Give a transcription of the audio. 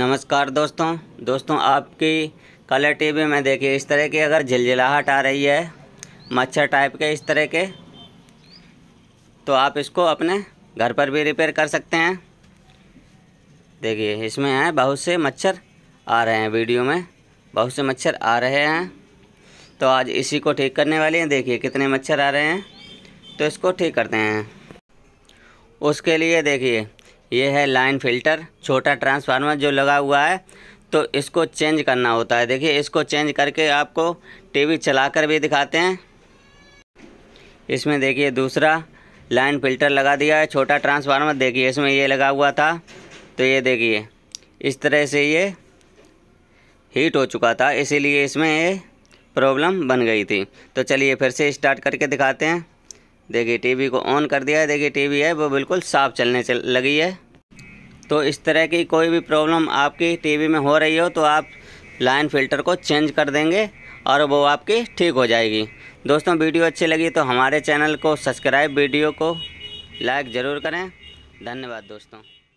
नमस्कार दोस्तों दोस्तों आपकी कलर टीवी में देखिए इस तरह की अगर झिलझिलाहट आ रही है मच्छर टाइप के इस तरह के तो आप इसको अपने घर पर भी रिपेयर कर सकते हैं देखिए इसमें हैं बहुत से मच्छर आ रहे हैं वीडियो में बहुत से मच्छर आ रहे हैं तो आज इसी को ठीक करने वाले हैं देखिए कितने मच्छर आ रहे हैं तो इसको ठीक करते हैं उसके लिए देखिए ये है लाइन फिल्टर छोटा ट्रांसफार्मर जो लगा हुआ है तो इसको चेंज करना होता है देखिए इसको चेंज करके आपको टीवी चलाकर भी दिखाते हैं इसमें देखिए दूसरा लाइन फिल्टर लगा दिया है छोटा ट्रांसफार्मर देखिए इसमें ये लगा हुआ था तो ये देखिए इस तरह से ये हीट हो चुका था इसीलिए इसमें ये प्रॉब्लम बन गई थी तो चलिए फिर से स्टार्ट करके दिखाते हैं देखिए टीवी को ऑन कर दिया है देखिए टीवी है वो बिल्कुल साफ़ चलने चल लगी है तो इस तरह की कोई भी प्रॉब्लम आपकी टीवी में हो रही हो तो आप लाइन फ़िल्टर को चेंज कर देंगे और वो आपकी ठीक हो जाएगी दोस्तों वीडियो अच्छी लगी तो हमारे चैनल को सब्सक्राइब वीडियो को लाइक ज़रूर करें धन्यवाद दोस्तों